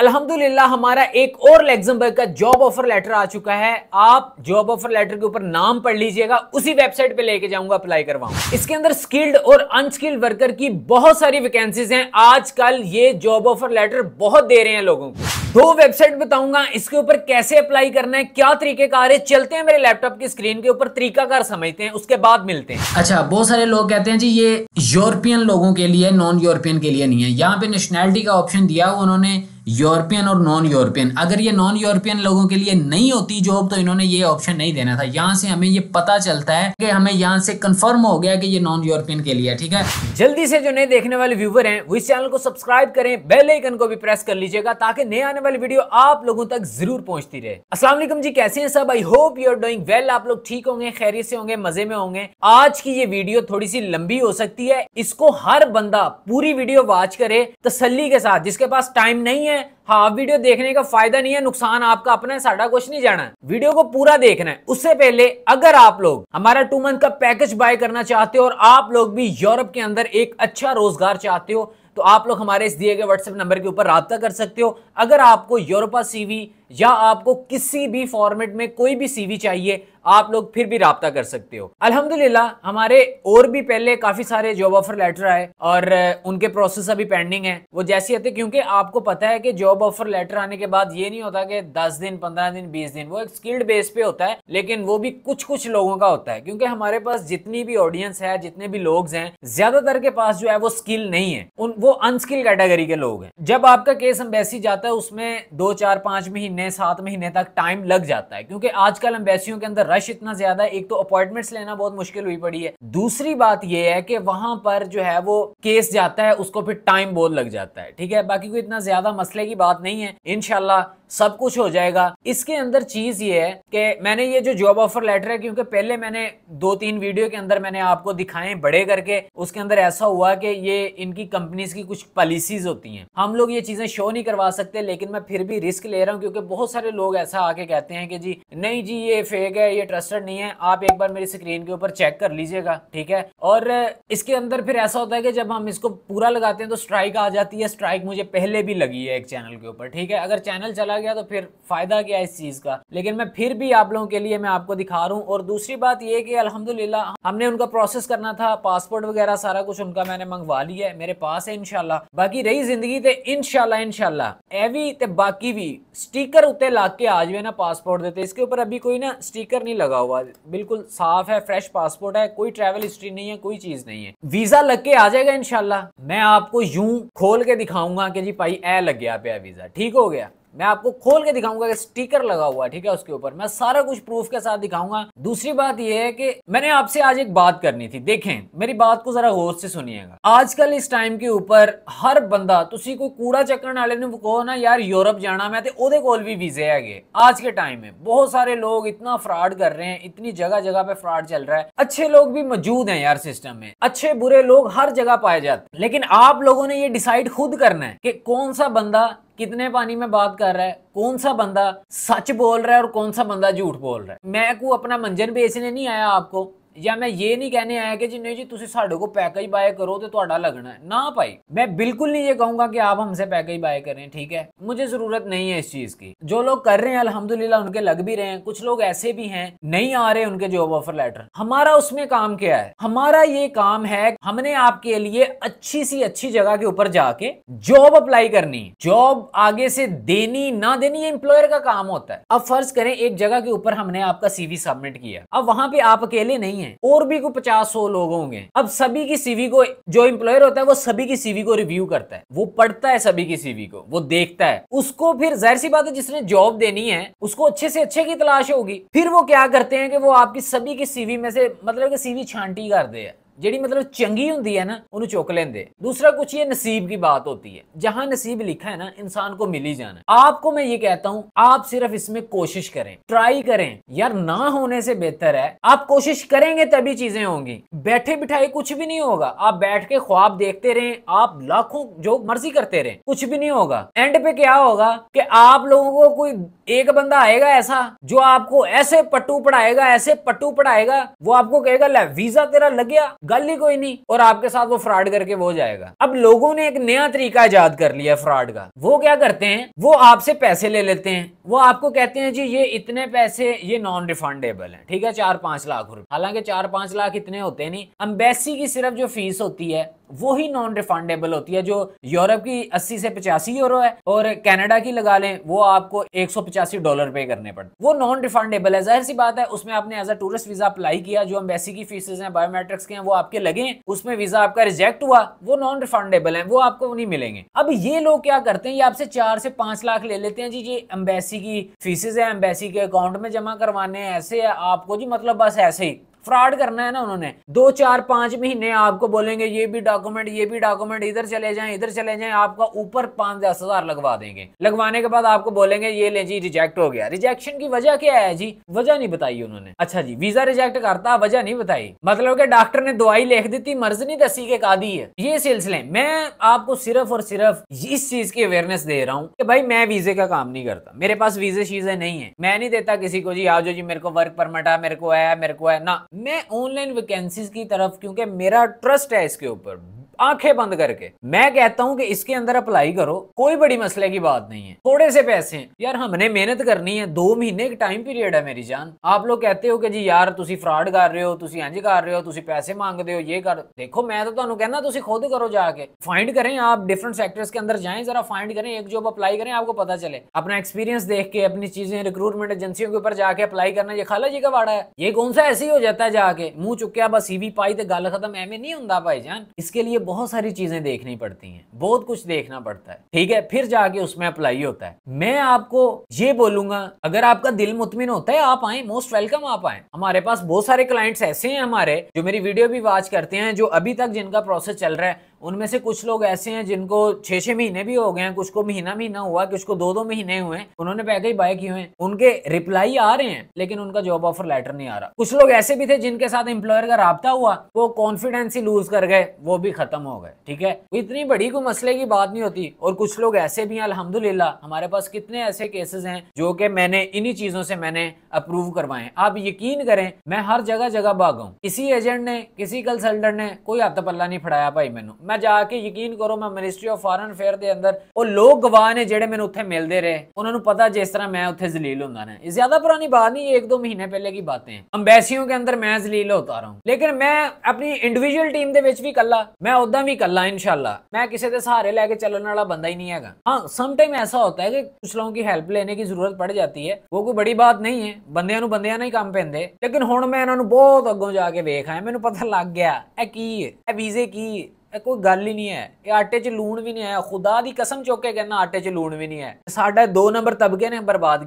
अल्हम्दुलिल्लाह हमारा एक और लेग्जमबर्ग का जॉब ऑफर लेटर आ चुका है आप जॉब ऑफर लेटर के ऊपर नाम पढ़ लीजिएगा उसी वेबसाइट पे लेके जाऊंगा अप्लाई करवाऊ इसके अंदर स्किल्ड और अनस्किल्ड वर्कर की बहुत सारी वैकेंसीज हैं आजकल ये जॉब ऑफर लेटर बहुत दे रहे हैं लोगों को दो वेबसाइट बताऊंगा इसके ऊपर कैसे अप्लाई करना है क्या तरीके कार है चलते हैं मेरे लैपटॉप की स्क्रीन के ऊपर तरीकाकार समझते हैं उसके बाद मिलते हैं अच्छा बहुत सारे लोग कहते हैं जी ये यूरोपियन लोगों के लिए नॉन यूरोपियन के लिए नहीं है यहाँ पे नेशनैलिटी का ऑप्शन दिया उन्होंने यूरोपियन और नॉन यूरोपियन अगर ये नॉन यूरोपियन लोगों के लिए नहीं होती जॉब तो इन्होंने ये ऑप्शन नहीं देना था यहाँ से हमें ये पता चलता है कि हमें यहाँ से कंफर्म हो गया कि ये नॉन यूरोपियन के लिए ठीक है जल्दी से जो नए देखने वाले व्यूवर हैं वो इस चैनल को सब्सक्राइब करें बेल आइकन को भी प्रेस कर लीजिएगा ताकि नए आने वाली वीडियो आप लोगों तक जरूर पहुंचती रहे असला जी कैसे है सब I hope you're doing well आप लोग ठीक होंगे खैरियत से होंगे मजे में होंगे आज की ये वीडियो थोड़ी सी लंबी हो सकती है इसको हर बंदा पूरी वीडियो वॉच करे तसली के साथ जिसके पास टाइम नहीं है है हाफ वीडियो देखने का फायदा नहीं है नुकसान आपका अपना है साढ़ा कुछ नहीं जाना वीडियो को पूरा देखना है उससे पहले अगर आप लोग हमारा टू मंथ का पैकेज बाय करना चाहते हो और आप लोग भी यूरोप के अंदर एक अच्छा रोजगार चाहते हो तो आप लोग हमारे इस दिए गए व्हाट्सएप नंबर के ऊपर रबता कर सकते हो अगर आपको यूरोपा सीवी या आपको किसी भी फॉर्मेट में कोई भी सीवी चाहिए आप लोग फिर भी रबता कर सकते हो अल्हम्दुलिल्लाह हमारे और भी पहले काफी सारे जॉब ऑफर लेटर आए और उनके प्रोसेस अभी पेंडिंग है वो जैसी आते क्योंकि आपको पता है कि जॉब ऑफर लेटर आने के बाद ये नहीं होता कि दस दिन पंद्रह दिन 20 दिन वो एक स्किल्ड बेस पे होता है लेकिन वो भी कुछ कुछ लोगों का होता है क्योंकि हमारे पास जितनी भी ऑडियंस है जितने भी लोग हैं ज्यादातर के पास जो है वो स्किल नहीं है उन वो अनस्किल कैटेगरी के लोग हैं जब आपका केस अम्बेसी जाता है उसमें दो चार पांच महीने सात महीने तक टाइम लग जाता है क्योंकि आजकल अम्बेसियों के अंदर रश इतना ज्यादा एक तो अपॉइंटमेंट्स लेना बहुत मुश्किल हुई पड़ी है दूसरी बात यह है कि वहां पर जो है वो केस जाता है उसको फिर टाइम बहुत लग जाता है ठीक है बाकी कोई इतना ज्यादा मसले की बात नहीं है इनशाला सब कुछ हो जाएगा इसके अंदर चीज ये है कि मैंने ये जो जॉब ऑफर लेटर है क्योंकि पहले मैंने दो तीन वीडियो के अंदर मैंने आपको दिखाए बड़े करके उसके अंदर ऐसा हुआ कि ये इनकी कंपनीज की कुछ पॉलिसीज होती हैं हम लोग ये चीजें शो नहीं करवा सकते लेकिन मैं फिर भी रिस्क ले रहा हूँ क्योंकि बहुत सारे लोग ऐसा आके कहते हैं कि जी नहीं जी ये फेक है ये ट्रस्टेड नहीं है आप एक बार मेरी स्क्रीन के ऊपर चेक कर लीजिएगा ठीक है और इसके अंदर फिर ऐसा होता है कि जब हम इसको पूरा लगाते हैं तो स्ट्राइक आ जाती है स्ट्राइक मुझे पहले भी लगी है एक चैनल के ऊपर ठीक है अगर चैनल चला गया तो फिर फ़ायदा क्या इस चीज़ का लेकिन मैं फिर भी आप लोगों के लिए मैं आपको दिखा रहा हूँ और दूसरी बात ये कि अल्हम्दुलिल्लाह हमने उनका प्रोसेस करना था पासपोर्ट वगैरह सारा कुछ उनका मैंने मंगवा लिया है मेरे पास है इनशाला बाकी रही जिंदगी तो इनशाला इनशाला एवी तो बाकी भी स्टीकर उत्ते लाग के आज भी ना पासपोर्ट देते इसके ऊपर अभी कोई ना स्टीकर नहीं लगा हुआ बिल्कुल साफ है फ्रेश पासपोर्ट है कोई ट्रेवल हिस्ट्री नहीं है कोई चीज नहीं है वीजा लग के आ जाएगा इनशाला मैं आपको यूं खोल के दिखाऊंगा कि जी भाई ए लग गया पे वीजा ठीक हो गया मैं आपको खोल के दिखाऊंगा कि स्टिकर लगा हुआ है ठीक है उसके ऊपर मैं सारा कुछ प्रूफ के साथ दिखाऊंगा दूसरी बात यह है कि मैंने आपसे आज एक बात करनी थी देखें मेरी बात को जरा गौर से सुनिएगा आजकल इस टाइम के ऊपर हर बंदा ਤੁਸੀਂ ਕੋਈ कूड़ा चक्कर वाले ने कहो ना यार यूरोप जाना मैं ਤੇ ਉਹਦੇ भी वीजे है ਹੈਗੇ आज के टाइम में बहुत सारे लोग इतना फ्रॉड कर रहे हैं इतनी जगह जगह पे फ्रॉड चल रहा है अच्छे लोग भी मौजूद हैं यार सिस्टम में अच्छे बुरे लोग हर जगह पाए जाते हैं लेकिन आप लोगों ने ये डिसाइड खुद करना है कि कौन सा बंदा कितने पानी में बात कर रहा है कौन सा बंदा सच बोल रहा है और कौन सा बंदा झूठ बोल रहा है मैं को अपना मंजन बेचने नहीं आया आपको या मैं ये नहीं कहने आया कि जी नहीं जी तुम ਸਾਡੇ ਕੋ ਪੈਕੇਜ ਬਾਏ ਕਰੋ ਤੇ लगना है ना भाई मैं बिल्कुल नहीं ये कहूंगा कि आप हमसे पैकेज बाय करें ठीक है मुझे जरूरत नहीं है इस चीज की जो लोग कर रहे हैं अल्हम्दुलिल्लाह उनके लग भी रहे हैं कुछ लोग ऐसे भी हैं नहीं आ रहे उनके जॉब ऑफर लेटर हमारा उसमें काम क्या है हमारा ये काम है हमने आपके लिए अच्छी सी अच्छी जगह के ऊपर जाके जॉब अप्लाई करनी जॉब आगे से देनी ना देनी ये का काम होता है अब फर्ज करें एक जगह के ऊपर हमने आपका सीवी सबमिट किया अब वहां पर आप अकेले नहीं नहीं है और भी कोई पचास सौ लोग होंगे अब सभी की सीवी को जो इंप्लॉयर होता है वो सभी की सीवी को रिव्यू करता है वो पढ़ता है सभी की सीवी को वो देखता है उसको फिर जाहिर सी बात है जिसने जॉब देनी है उसको अच्छे से अच्छे की तलाश होगी फिर वो क्या करते हैं कि वो आपकी सभी की सीवी में से मतलब कि सीवी छांटी कर दे जी मतलब चंगी होंगी है ना उन्हें चुक लेंगे दूसरा कुछ ये नसीब की बात होती है जहां नसीब लिखा है ना इंसान को मिल ही जाना आपको मैं ये कहता हूँ आप सिर्फ इसमें कोशिश करें ट्राई करें यार ना होने से बेहतर है आप कोशिश करेंगे तभी चीजें होंगी बैठे बिठाए कुछ भी नहीं होगा आप बैठ के ख्वाब देखते रहे आप लाखों जो मर्जी करते रहे कुछ भी नहीं होगा एंड पे क्या होगा कि आप लोगों को कोई एक बंदा आएगा ऐसा जो आपको ऐसे पट्टू पढ़ाएगा ऐसे पट्टू पढ़ाएगा वो आपको कहेगा वीजा तेरा लग गया गल ही कोई नहीं और आपके साथ वो फ्रॉड करके वो जाएगा अब लोगों ने एक नया तरीका इजाद कर लिया फ्रॉड का वो क्या करते हैं वो आपसे पैसे ले लेते हैं वो आपको कहते हैं जी ये इतने पैसे ये नॉन रिफंडेबल है ठीक है चार पांच लाख रुपए हालांकि चार पांच लाख इतने होते नहीं अम्बेसी की सिर्फ जो फीस होती है वो ही नॉन रिफंडेबल होती है जो यूरोप की 80 से पचासी यूरो है और कनाडा की लगा लें वो आपको एक डॉलर पे करने पड़ते वो नॉन रिफंडेबल है जाहिर सी बात है उसमें आपने as a tourist visa apply किया जो अम्बेसी की फीसेज हैं बायोमेट्रिक्स के हैं वो आपके लगे उसमें वीजा आपका रिजेक्ट हुआ वो नॉन रिफंडेबल है वो आपको नहीं मिलेंगे अब ये लोग क्या करते हैं ये आपसे चार से पांच लाख ले लेते हैं जी ये अम्बेसी की फीसेज है अम्बेसी के अकाउंट में जमा करवाने ऐसे है आपको जी मतलब बस ऐसे ही फ्रॉड करना है ना उन्होंने दो चार पांच महीने आपको बोलेंगे ये भी डॉक्यूमेंट ये भी डॉक्यूमेंट इधर चले जाए इधर चले जाए आपका ऊपर पांच दस हजार लगवा देंगे लगवाने के बाद आपको बोलेंगे ये ले जी रिजेक्ट हो गया रिजेक्शन की वजह क्या है जी वजह नहीं बताई उन्होंने अच्छा जी वीजा रिजेक्ट करता वजह नहीं बताई मतलब के डॉक्टर ने दवाई लिख दी थी मर्ज नहीं दसी के का दी है ये सिलसिले मैं आपको सिर्फ और सिर्फ इस चीज की अवेयरनेस दे रहा हूँ कि भाई मैं वीजे का काम नहीं करता मेरे पास वीजे शीजे नहीं है मैं नहीं देता किसी को जी आ जी मेरे को वर्क परमिट है मेरे को है मेरे को है ना मैं ऑनलाइन वैकेंसीज की तरफ क्योंकि मेरा ट्रस्ट है इसके ऊपर आंखें बंद करके मैं कहता हूं कि इसके अंदर अप्लाई करो कोई बड़ी मसले की बात नहीं है थोड़े से पैसे हैं यार हमने मेहनत करनी है दो महीने का टाइम पीरियड है मेरी जान आप लोग कहते हो कि जी यार फ्रॉड कर रहे हो तुम इंज कर रहे हो तुम पैसे मांगते हो ये कर देखो मैं तो ਤੁਹਾਨੂੰ कहना तुम खुद करो जाके फाइंड करें आप डिफरेंट सेक्टर्स के अंदर जाए जरा फाइंड करें एक जॉब अप्लाई करें आपको पता चले अपना एक्सपीरियंस देख के अपनी चीजें रिक्रूटमेंट एजेंसियों के ऊपर जाके अप्लाई करना ये खाला जी का वाड़ा है ये कौन सा ऐसे ही हो जाता है जाके मुंह चुके बस सीवी पाई तो गल खत्म एवं नहीं होंगे भाई जान इसके लिए बहुत सारी चीजें देखनी पड़ती हैं बहुत कुछ देखना पड़ता है ठीक है फिर जाके उसमें अप्लाई होता है मैं आपको ये बोलूंगा अगर आपका दिल मुतमिन होता है आप आए मोस्ट वेलकम आप आए हमारे पास बहुत सारे क्लाइंट्स ऐसे हैं हमारे जो मेरी वीडियो भी वॉच करते हैं जो अभी तक जिनका प्रोसेस चल रहा है उनमें से कुछ लोग ऐसे हैं जिनको छह छह महीने भी हो गए हैं कुछ को महीना महीना हुआ कुछ को दो दो महीने हुए उन्होंने पैके ही बाय किए हैं उनके रिप्लाई आ रहे हैं लेकिन उनका जॉब ऑफर लेटर नहीं आ रहा कुछ लोग ऐसे भी थे जिनके साथ एम्प्लॉयर का रबता हुआ वो कॉन्फिडेंस ही लूज कर गए वो भी खत्म हो गए ठीक है इतनी बड़ी कोई मसले की बात नहीं होती और कुछ लोग ऐसे भी हैं अलहमदुल्ला हमारे पास कितने ऐसे केसेस हैं जो कि मैंने इन्हीं चीजों से मैंने अप्रूव करवाए आप यकीन करें मैं हर जगह जगह भागा किसी एजेंट ने किसी कंसल्टेंट ने कोई हत्ता पल्ला नहीं फड़ाया भाई मैंने ਮੈਂ ਜਾ ਕੇ ਯਕੀਨ ਕਰੋ ਮੈਂ ਮਿਨਿਸਟਰੀ ਆਫ ਫੋਰਨ ਅਫੇਅਰ ਦੇ ਅੰਦਰ ਉਹ ਲੋਕ ਗਵਾਹ ਨੇ ਜਿਹੜੇ ਮੈਨੂੰ ਉੱਥੇ ਮਿਲਦੇ ਰਹੇ ਉਹਨਾਂ ਨੂੰ ਪਤਾ मैं उथे जलील होता ना ज्यादा पुरानी बात नहीं एक दो महीने पहले की बातें हैं के अंदर मैं जलील होता रहा हूँ लेकिन मैं अपनी इंडिविजुअल टीम के भी कला मैं उदा भी कला इनशाला मैं किसी के सहारे लैके चलने वाला बंदा ही नहीं है हाँ समटाइम ऐसा होता है कि कुछ लोगों की हेल्प लेने की जरूरत पड़ जाती है वो कोई बड़ी बात नहीं है बंद बंद ही काम पेंदे लेकिन हूँ मैं इन्होंने बहुत अगों जाके वेख आया मैं पता लग गया ए की है वीजे की है कोई गल ही नहीं है ਹੈ ਇਹ ਆਟੇ 'ਚ ਲੂਣ ਵੀ ਨਹੀਂ ਹੈ ਖੁਦਾ ਦੀ ਕਸਮ ਚੁੱਕ ਕੇ ਕਹਿੰਦਾ ਆਟੇ 'ਚ ਲੂਣ ਵੀ ਨਹੀਂ ਹੈ ਸਾਡਾ 2 ਨੰਬਰ ਤਬਕੇ ਨੇ ਬਰਬਾਦ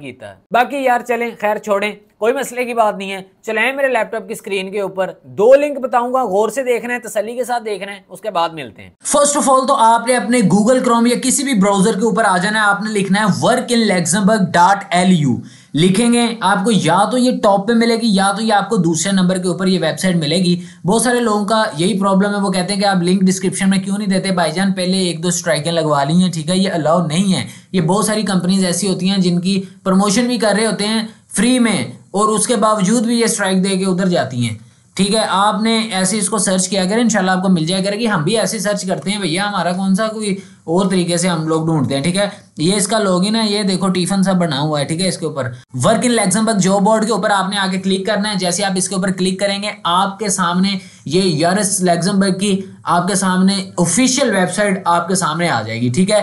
बाकी यार चलें खैर छोड़ें कोई मसले की बात नहीं है चलें मेरे लैपटॉप की स्क्रीन के ऊपर दो लिंक बताऊंगा गौर से देख रहे हैं तसली के साथ देख रहे हैं उसके बाद मिलते हैं फर्स्ट ऑफ ऑल तो आपने अपने गूगल क्रोम या किसी भी ब्राउजर के ऊपर आ जाना है आपने लिखना है work in Luxembourg dot L U लिखेंगे आपको या तो ये टॉप पे मिलेगी या तो ये आपको दूसरे नंबर के ऊपर ये वेबसाइट मिलेगी बहुत सारे लोगों का यही प्रॉब्लम है वो कहते हैं कि आप लिंक डिस्क्रिप्शन में क्यों नहीं देते भाईजान पहले एक दो स्ट्राइकें लगवा ली हैं ठीक है ये अलाउ नहीं है ये बहुत सारी कंपनीज ऐसी होती हैं जिनकी प्रमोशन भी कर रहे होते हैं फ्री में और उसके बावजूद भी ये स्ट्राइक दे के उधर जाती हैं ठीक है आपने ऐसे इसको सर्च किया करें इंशाल्लाह आपको मिल जाएगा कि हम भी ऐसे सर्च करते हैं भैया हमारा कौन सा कोई और तरीके से हम लोग ढूंढते हैं ठीक है ये इसका लॉगिन है ये देखो टिफन सब बना हुआ है ठीक है इसके ऊपर work in Luxembourg job board के ऊपर आपने आके क्लिक करना है जैसे आप इसके ऊपर क्लिक करेंगे आपके सामने ये यरस लग्जमबर्ग की आपके सामने ऑफिशियल वेबसाइट आपके सामने आ जाएगी ठीक है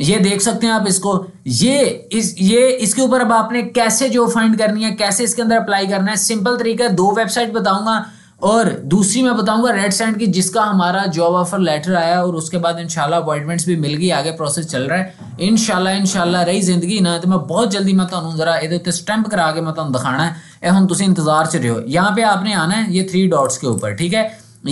ये देख सकते हैं आप इसको ये इस ये इसके ऊपर अब आपने कैसे जो फाइंड करनी है कैसे इसके अंदर अप्लाई करना है सिंपल तरीका दो वेबसाइट बताऊंगा और दूसरी मैं बताऊंगा रेड सैंड की जिसका हमारा जॉब ऑफर लेटर आया और उसके बाद इंशाल्लाह अपॉइंटमेंट्स भी मिल गई आगे प्रोसेस चल रहा है इंशाल्लाह इनशाला रही जिंदगी ना तो मैं बहुत जल्दी मैं ਤੁਹਾਨੂੰ ज़रा ये ਉੱਤੇ स्टैंप करा के मैं तुम दिखाना है ਇਹ हम ਤੁਸੀਂ इंतजार 'ਚ ਰਹੋ यहाँ पे आपने आना है ये थ्री डॉट्स के ऊपर ठीक है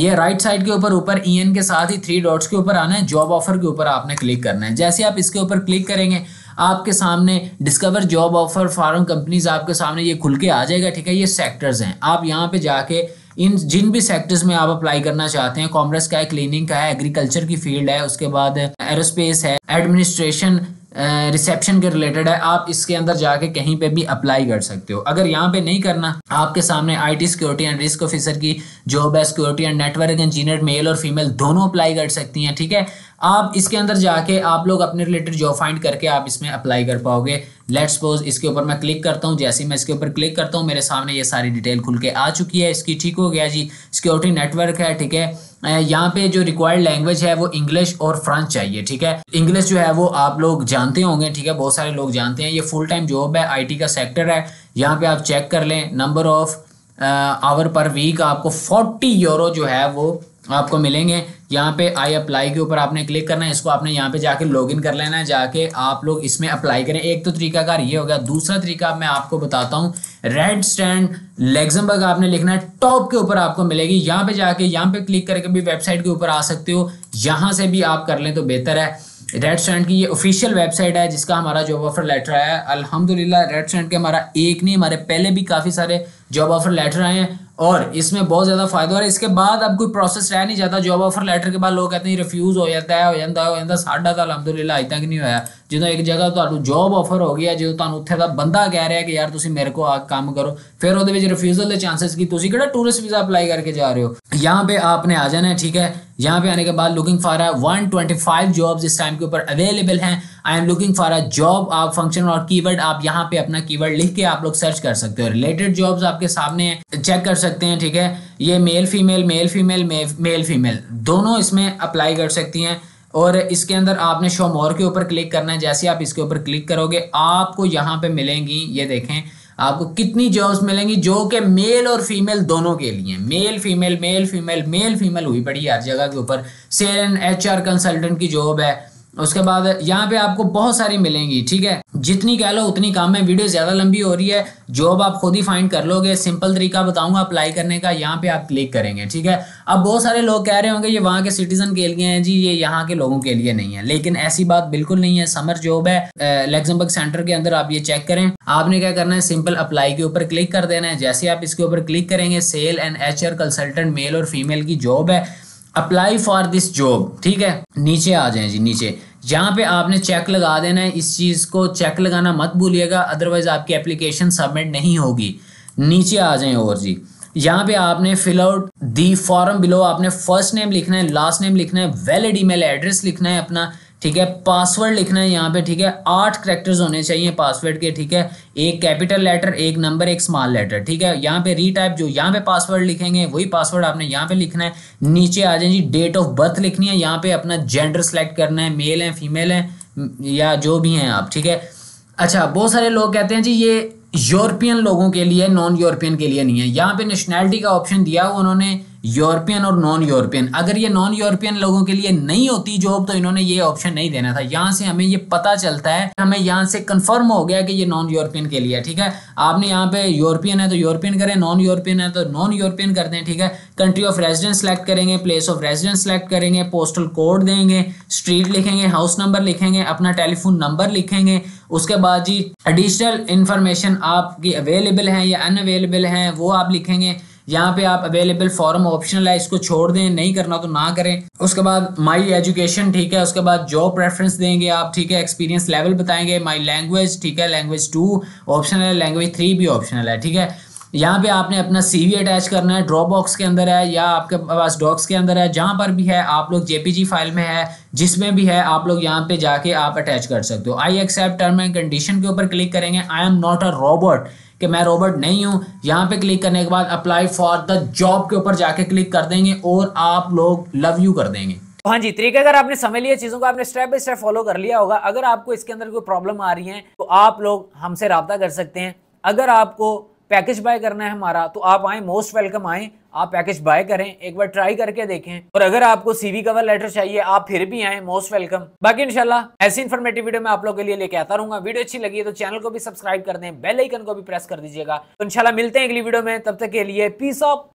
ये राइट साइड के ऊपर ऊपर ई e के साथ ही थ्री डॉट्स के ऊपर आना है जॉब ऑफर के ऊपर आपने क्लिक करना है जैसे आप इसके ऊपर क्लिक करेंगे आपके सामने discover job offer foreign companies आपके सामने ये खुल के आ जाएगा ठीक है ये सेक्टर्स हैं आप यहाँ पे जाके इन जिन भी सेक्टर्स में आप अप्लाई करना चाहते हैं कॉमर्स का है क्लीनिंग का है एग्रीकल्चर की फील्ड है उसके बाद एरोस्पेस है एडमिनिस्ट्रेशन रिसेप्शन के रिलेटेड है आप इसके अंदर जाके कहीं पे भी अप्लाई कर सकते हो अगर यहाँ पे नहीं करना आपके सामने IT security and risk officer की जॉब है security and network engineer male और फीमेल दोनों अप्लाई कर सकती हैं ठीक है आप इसके अंदर जाके आप लोग अपने रिलेटेड जॉब फाइंड करके आप इसमें अप्लाई कर पाओगे लेट्स सपोज इसके ऊपर मैं क्लिक करता हूँ जैसे मैं इसके ऊपर क्लिक करता हूँ मेरे सामने ये सारी डिटेल खुल के आ चुकी है इसकी ठीक हो गया जी सिक्योरिटी नेटवर्क है ठीक है यहाँ पे जो रिक्वायर्ड लैंग्वेज है वो इंग्लिश और फ्रांस चाहिए ठीक है इंग्लिश जो है वो आप लोग जानते होंगे ठीक है बहुत सारे लोग जानते हैं ये फुल टाइम जॉब है आई का सेक्टर है यहाँ पे आप चेक कर लें number of hour per week आपको फोर्टी यूरो जो है वो आपको मिलेंगे यहाँ पे आई अप्लाई के ऊपर आपने क्लिक करना है इसको आपने यहाँ पे जाके लॉगिन कर लेना है जाके आप लोग इसमें अप्लाई करें एक तो तरीका कार ये हो गया दूसरा तरीका मैं आपको बताता हूँ रेड स्टैंड लेग्जमबर्ग आपने लिखना है टॉप के ऊपर आपको मिलेगी यहाँ पे जाके यहाँ पे क्लिक करके भी वेबसाइट के ऊपर आ सकते हो यहाँ से भी आप कर लें तो बेहतर है रेड स्टैंड की ये ऑफिशियल वेबसाइट है जिसका हमारा जॉब ऑफर लेटर आया है अलहमदुल्ला रेड स्टैंड के हमारा एक नहीं हमारे पहले भी काफ़ी सारे जॉब ऑफर लेटर आए हैं और इसमें बहुत ज्यादा फायदा हो रहा है इसके बाद अब कोई प्रोसेस रह नहीं जाता जॉब ऑफर लेटर के बाद लोग कहते हैं रिफ्यूज हो जाता है हो जाता है हो साढ़ा तो अलहमदुल्ला अभी तक नहीं होया जो एक जगह तो जॉब ऑफर हो गया जो तुम उत्थे का बंदा कह रहा है कि यार तुम मेरे को आ काम करो फिर वो रिफ्यूजल के चांसिस की तुम कि टूरिस्ट वीजा अपलाई करके जा रहे हो यहाँ पे आपने आ जाना है ठीक है यहाँ पे आने के बाद लुकिंग फॉर है वन ट्वेंटी फाइव जॉब इस टाइम के ऊपर अवेलेबल हैं I am looking for a job आप फंक्शन और कीवर्ड आप यहाँ पे अपना कीवर्ड लिख के आप लोग सर्च कर सकते हो रिलेटेड जॉब्स आपके सामने चेक कर सकते हैं ठीक है ये male female male female male female दोनों इसमें अप्लाई कर सकती हैं और इसके अंदर आपने शो मोर के ऊपर क्लिक करना है जैसे आप इसके ऊपर क्लिक करोगे आपको यहाँ पे मिलेंगी ये देखें आपको कितनी जॉब्स मिलेंगी जो कि मेल और फीमेल दोनों के लिए male female male female male female हुई पड़ी हर जगह के ऊपर sale and H R consultant की जॉब है उसके बाद यहाँ पे आपको बहुत सारी मिलेंगी ठीक है जितनी कह लो उतनी काम है वीडियो ज़्यादा लंबी हो रही है जॉब आप खुद ही फाइंड कर लोगे सिंपल तरीका बताऊंगा अप्लाई करने का यहाँ पे आप क्लिक करेंगे ठीक है अब बहुत सारे लोग कह रहे होंगे ये वहाँ के सिटीजन के लिए हैं जी ये यहाँ के लोगों के लिए नहीं है लेकिन ऐसी बात बिल्कुल नहीं है समर जॉब है लग्जमबर्ग सेंटर के अंदर आप ये चेक करें आपने क्या करना है सिंपल अप्लाई के ऊपर क्लिक कर देना है जैसे आप इसके ऊपर क्लिक करेंगे sale and H consultant male और फीमेल की जॉब है अप्लाई फॉर दिस जॉब ठीक है नीचे आ जाए जी नीचे यहाँ पे आपने चेक लगा देना है इस चीज़ को चेक लगाना मत भूलिएगा अदरवाइज़ आपकी एप्लीकेशन सबमिट नहीं होगी नीचे आ जाए और जी यहाँ पे आपने fill out the form below आपने फर्स्ट नेम लिखना है लास्ट नेम लिखना है वैलिड ईमेल एड्रेस लिखना है अपना ठीक है पासवर्ड लिखना है यहाँ पे ठीक है आठ करेक्टर्स होने चाहिए पासवर्ड के ठीक है एक कैपिटल लेटर एक नंबर एक स्मॉल लेटर ठीक है यहाँ पे रीटाइप जो यहाँ पे पासवर्ड लिखेंगे वही पासवर्ड आपने यहाँ पे लिखना है नीचे आ जाए जी डेट ऑफ बर्थ लिखनी है यहाँ पे अपना जेंडर सेलेक्ट करना है मेल है फीमेल है या जो भी हैं आप ठीक है अच्छा बहुत सारे लोग कहते हैं जी ये यूरोपियन लोगों के लिए नॉन यूरोपियन के लिए नहीं है यहाँ पे नेशनैलिटी का ऑप्शन दिया हुआ उन्होंने यूरोपियन और नॉन यूरोपियन अगर ये नॉन यूरोपियन लोगों के लिए नहीं होती जॉब तो इन्होंने ये ऑप्शन नहीं देना था यहाँ से हमें ये पता चलता है हमें यहाँ से कंफर्म हो गया कि ये नॉन यूरोपियन के लिए है ठीक है आपने यहाँ पे यूरोपियन है तो यूरोपियन करें नॉन यूरोपियन है तो नॉन यूरोपियन कर दें ठीक है कंट्री ऑफ रेजिडेंस सेलेक्ट करेंगे प्लेस ऑफ रेजिडेंस सेलेक्ट करेंगे पोस्टल कोड देंगे स्ट्रीट लिखेंगे हाउस नंबर लिखेंगे अपना टेलीफोन नंबर लिखेंगे उसके बाद जी एडिशनल इन्फॉर्मेशन आपकी अवेलेबल है या अनअवेलेबल है वो आप लिखेंगे यहाँ पे आप अवेलेबल फॉर्म ऑप्शनल है इसको छोड़ दें नहीं करना तो ना करें उसके बाद माई एजुकेशन ठीक है उसके बाद जॉब प्रेफरेंस देंगे आप ठीक है एक्सपीरियंस लेवल बताएंगे माई लैंग्वेज ठीक है लैंग्वेज टू ऑप्शनल है लैंग्वेज थ्री भी ऑप्शनल है ठीक है यहाँ पे आपने अपना सीवी अटैच करना है ड्रॉप बॉक्स के अंदर है या आपके पास डॉक्स के अंदर है जहाँ पर भी है आप लोग जेपीजी फाइल में है जिसमें भी है आप लोग यहाँ पे जाके आप अटैच कर सकते हो I accept term and condition के ऊपर क्लिक करेंगे I am not a robot कि मैं रोबोट नहीं हूं यहां पे क्लिक करने के बाद अप्लाई फॉर द जॉब के ऊपर जाके क्लिक कर देंगे और आप लोग लव यू कर देंगे तो हाँ जी तरीके अगर आपने समझ लिया चीज़ों को आपने स्टेप बाई स्टेप फॉलो कर लिया होगा अगर आपको इसके अंदर कोई प्रॉब्लम आ रही है तो आप लोग हमसे रबता कर सकते हैं अगर आपको पैकेज बाय करना है हमारा तो आप आए मोस्ट वेलकम आए आप पैकेज बाय करें एक बार ट्राई करके देखें और अगर आपको सीवी कवर लेटर चाहिए आप फिर भी आए मोस्ट वेलकम बाकी इनशाला ऐसी इन्फॉर्मेटिव वीडियो मैं आप लोग के लिए लेके आता रहूंगा वीडियो अच्छी लगी तो चैनल को भी सब्सक्राइब कर दें आइकन को भी प्रेस कर दीजिएगा तो इनशाला मिलते हैं अगली वीडियो में तब तक के लिए पीस ऑफ